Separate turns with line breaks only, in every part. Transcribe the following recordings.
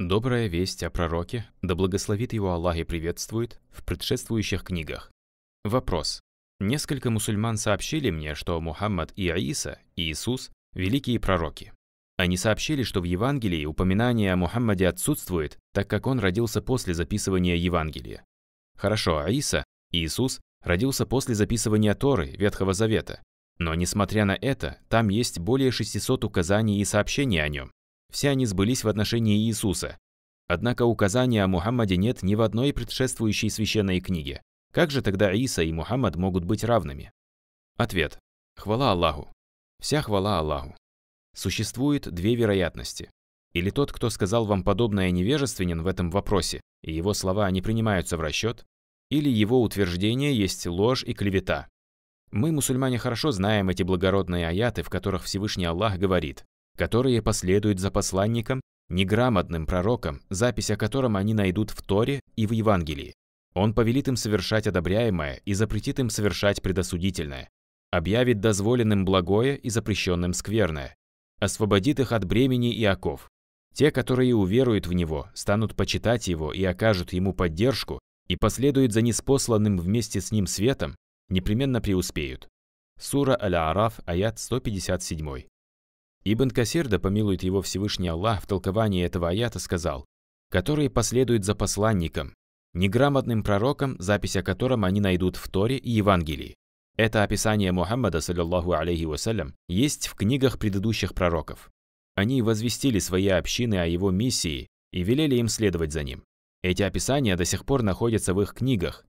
Добрая весть о пророке, да благословит его Аллах и приветствует, в предшествующих книгах. Вопрос. Несколько мусульман сообщили мне, что Мухаммад и Аиса, и Иисус – великие пророки. Они сообщили, что в Евангелии упоминание о Мухаммаде отсутствует, так как он родился после записывания Евангелия. Хорошо, Аиса, и Иисус, родился после записывания Торы, Ветхого Завета. Но несмотря на это, там есть более 600 указаний и сообщений о нем. Все они сбылись в отношении Иисуса. Однако указания о Мухаммаде нет ни в одной предшествующей священной книге. Как же тогда Иса и Мухаммад могут быть равными? Ответ. Хвала Аллаху. Вся хвала Аллаху. Существует две вероятности. Или тот, кто сказал вам подобное невежественен в этом вопросе, и его слова не принимаются в расчет, или его утверждение есть ложь и клевета. Мы, мусульмане, хорошо знаем эти благородные аяты, в которых Всевышний Аллах говорит которые последуют за посланником, неграмотным пророком, запись о котором они найдут в Торе и в Евангелии. Он повелит им совершать одобряемое и запретит им совершать предосудительное, объявит дозволенным благое и запрещенным скверное, освободит их от бремени и оков. Те, которые уверуют в него, станут почитать его и окажут ему поддержку, и последуют за неспосланным вместе с ним светом, непременно преуспеют. Сура Аль-Араф, аят 157. Ибн Касирда помилует его Всевышний Аллах, в толковании этого аята сказал, «которые последуют за посланником, неграмотным пророком, запись о котором они найдут в Торе и Евангелии». Это описание Мухаммада, саллиллаху алейхи вассалям, есть в книгах предыдущих пророков. Они возвестили свои общины о его миссии и велели им следовать за ним. Эти описания до сих пор находятся в их книгах,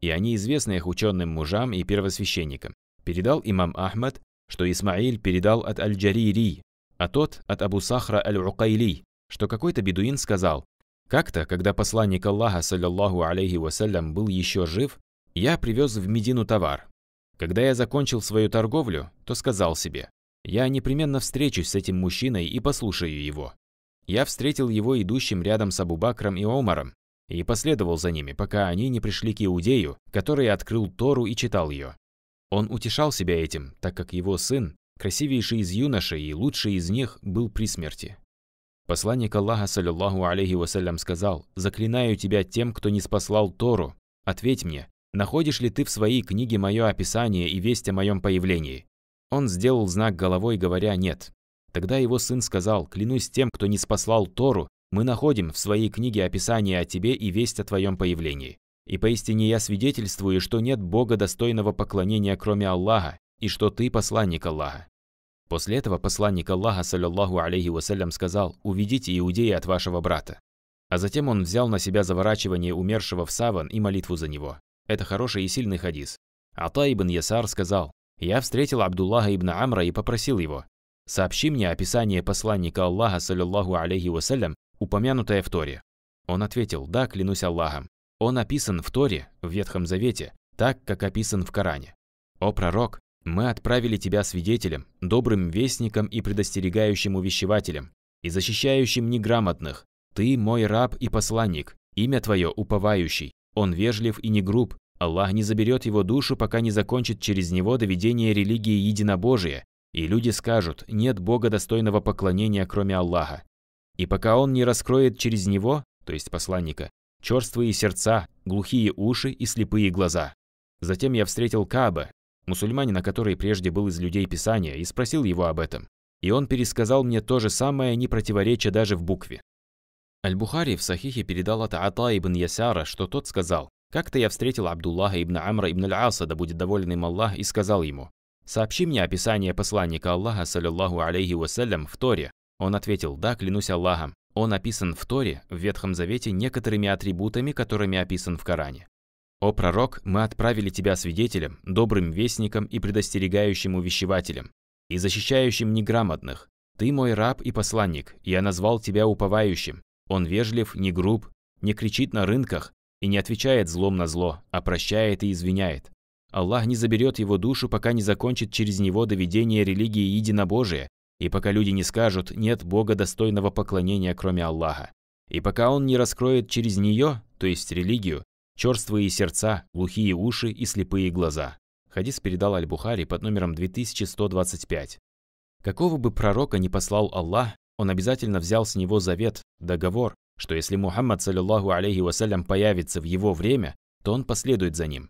и они известны их ученым мужам и первосвященникам. Передал имам Ахмад, что Исмаиль передал от Аль-Джарири, а тот от Абу Сахра Аль-Укайли, что какой-то бедуин сказал, «Как-то, когда посланник Аллаха, саллиллаху алейхи вассалям, был еще жив, я привез в Медину товар. Когда я закончил свою торговлю, то сказал себе, я непременно встречусь с этим мужчиной и послушаю его. Я встретил его идущим рядом с Абу Бакром и Омаром и последовал за ними, пока они не пришли к Иудею, который открыл Тору и читал ее. Он утешал себя этим, так как его сын, красивейший из юношей и лучший из них, был при смерти. Посланник Аллаха, саллиллаху алейхи вассалям, сказал, «Заклинаю тебя тем, кто не спаслал Тору. Ответь мне, находишь ли ты в своей книге мое описание и весть о моем появлении?» Он сделал знак головой, говоря «нет». Тогда его сын сказал, «Клянусь тем, кто не спаслал Тору, мы находим в своей книге описание о тебе и весть о твоем появлении». И поистине я свидетельствую, что нет Бога достойного поклонения, кроме Аллаха, и что ты посланник Аллаха. После этого посланник Аллаха, саллиллаху алейхи вассалям, сказал «Уведите иудея от вашего брата». А затем он взял на себя заворачивание умершего в саван и молитву за него. Это хороший и сильный хадис. Ата ибн Ясар сказал «Я встретил Абдуллаха ибн Амра и попросил его, сообщи мне описание посланника Аллаха, саллиллаху алейхи вассалям, упомянутое в Торе». Он ответил «Да, клянусь Аллахом». Он описан в Торе, в Ветхом Завете, так, как описан в Коране. «О пророк, мы отправили тебя свидетелем, добрым вестником и предостерегающим увещевателем, и защищающим неграмотных. Ты мой раб и посланник, имя твое уповающий. Он вежлив и не груб. Аллах не заберет его душу, пока не закончит через него доведение религии единобожия, и люди скажут, нет Бога достойного поклонения, кроме Аллаха. И пока он не раскроет через него, то есть посланника, черствые сердца, глухие уши и слепые глаза. Затем я встретил Кааба, мусульманина, который прежде был из людей Писания, и спросил его об этом. И он пересказал мне то же самое, не противореча даже в букве. Аль-Бухари в Сахихе передал от Ата ибн Ясара, что тот сказал, «Как-то я встретил Абдуллаха ибн Амра ибн Аль-Аса, да будет доволен им Аллах, и сказал ему, «Сообщи мне описание посланника Аллаха, саллиллаху алейхи вассалям, в Торе». Он ответил, «Да, клянусь Аллахом». Он описан в Торе, в Ветхом Завете, некоторыми атрибутами, которыми описан в Коране. «О пророк, мы отправили тебя свидетелем, добрым вестником и предостерегающим увещевателем, и защищающим неграмотных. Ты мой раб и посланник, я назвал тебя уповающим. Он вежлив, не груб, не кричит на рынках и не отвечает злом на зло, а прощает и извиняет. Аллах не заберет его душу, пока не закончит через него доведение религии единобожия и пока люди не скажут «нет Бога достойного поклонения, кроме Аллаха». И пока он не раскроет через нее, то есть религию, черствые сердца, глухие уши и слепые глаза. Хадис передал Аль-Бухари под номером 2125. Какого бы пророка ни послал Аллах, он обязательно взял с него завет, договор, что если Мухаммад, саллиллаху алейхи вассалям, появится в его время, то он последует за ним.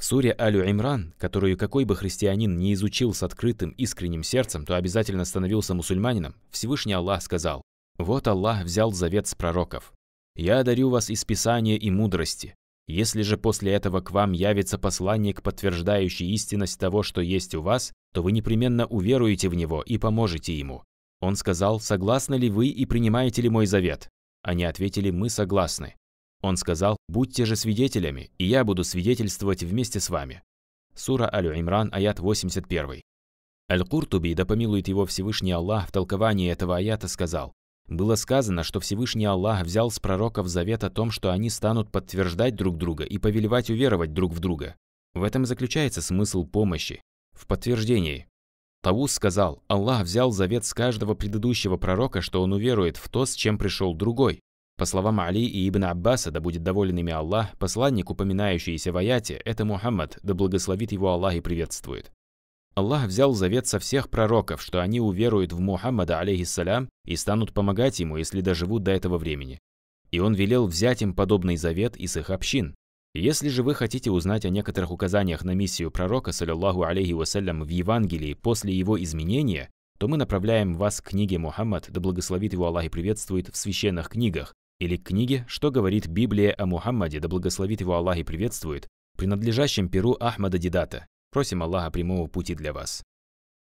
Суря Алю-Имран, которую какой бы христианин не изучил с открытым искренним сердцем, то обязательно становился мусульманином, Всевышний Аллах сказал, «Вот Аллах взял завет с пророков. Я дарю вас из Писания и мудрости. Если же после этого к вам явится посланник, подтверждающий истинность того, что есть у вас, то вы непременно уверуете в него и поможете ему». Он сказал, «Согласны ли вы и принимаете ли мой завет?» Они ответили, «Мы согласны». Он сказал, «Будьте же свидетелями, и я буду свидетельствовать вместе с вами». Сура Аль-Имран, аят 81. Аль-Куртуби, да помилует его Всевышний Аллах, в толковании этого аята сказал, «Было сказано, что Всевышний Аллах взял с пророков завет о том, что они станут подтверждать друг друга и повелевать уверовать друг в друга. В этом заключается смысл помощи, в подтверждении». Таус сказал, Аллах взял завет с каждого предыдущего пророка, что он уверует в то, с чем пришел другой, по словам Али и Ибн Аббаса, да будет доволен ими Аллах, посланник, упоминающийся в аяте, это Мухаммад, да благословит его Аллах и приветствует. Аллах взял завет со всех пророков, что они уверуют в Мухаммада, алейхиссалям, и станут помогать ему, если доживут до этого времени. И он велел взять им подобный завет из их общин. Если же вы хотите узнать о некоторых указаниях на миссию пророка, саллиллаху алейхи вассалям, в Евангелии после его изменения, то мы направляем вас к книге «Мухаммад, да благословит его Аллах и приветствует» в священных книгах, или к книге «Что говорит Библия о Мухаммаде, да благословит его Аллах и приветствует», принадлежащем перу Ахмада Дидата. Просим Аллаха прямого пути для вас.